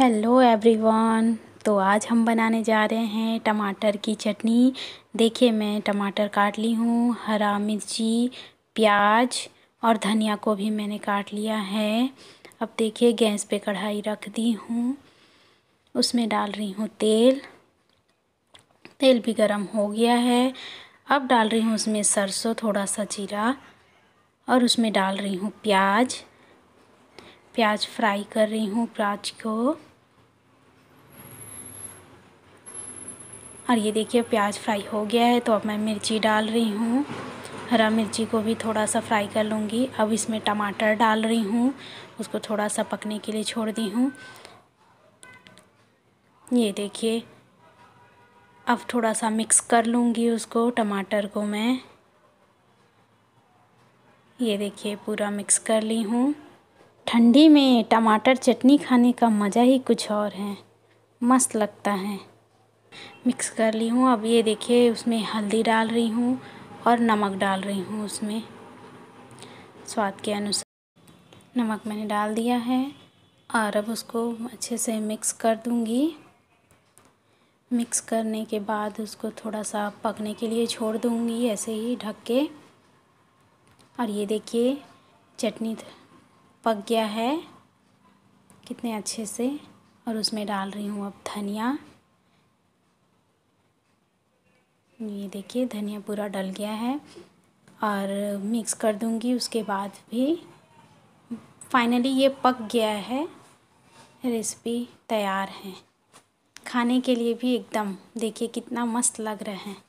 hello everyone तो आज हम बनाने जा रहे हैं टमाटर की चटनी देखिए मैं टमाटर काट ली हूँ हरा मिर्ची प्याज और धनिया को भी मैंने काट लिया है अब देखिए गैस पे कढ़ाई रख दी हूँ उसमें डाल रही हूँ तेल तेल भी गरम हो गया है अब डाल रही हूँ उसमें सरसों थोड़ा सा जीरा और उसमें डाल रही हूँ प्याज प्याज फ्राई कर रही हूँ प्याज को और ये देखिए प्याज फ्राई हो गया है तो अब मैं मिर्ची डाल रही हूँ हरा मिर्ची को भी थोड़ा सा फ्राई कर लूँगी अब इसमें टमाटर डाल रही हूँ उसको थोड़ा सा पकने के लिए छोड़ दी हूँ ये देखिए अब थोड़ा सा मिक्स कर लूँगी उसको टमाटर को मैं ये देखिए पूरा मिक्स कर ली हूँ ठंडी में टमाटर चटनी खाने का मज़ा ही कुछ और है मस्त लगता है मिक्स कर ली हूँ अब ये देखिए उसमें हल्दी डाल रही हूँ और नमक डाल रही हूँ उसमें स्वाद के अनुसार नमक मैंने डाल दिया है और अब उसको अच्छे से मिक्स कर दूँगी मिक्स करने के बाद उसको थोड़ा सा पकने के लिए छोड़ दूँगी ऐसे ही ढक के और ये देखिए चटनी पक गया है कितने अच्छे से और उसमें डाल रही हूँ अब धनिया ये देखिए धनिया पूरा डल गया है और मिक्स कर दूंगी उसके बाद भी फाइनली ये पक गया है रेसिपी तैयार है खाने के लिए भी एकदम देखिए कितना मस्त लग रहा है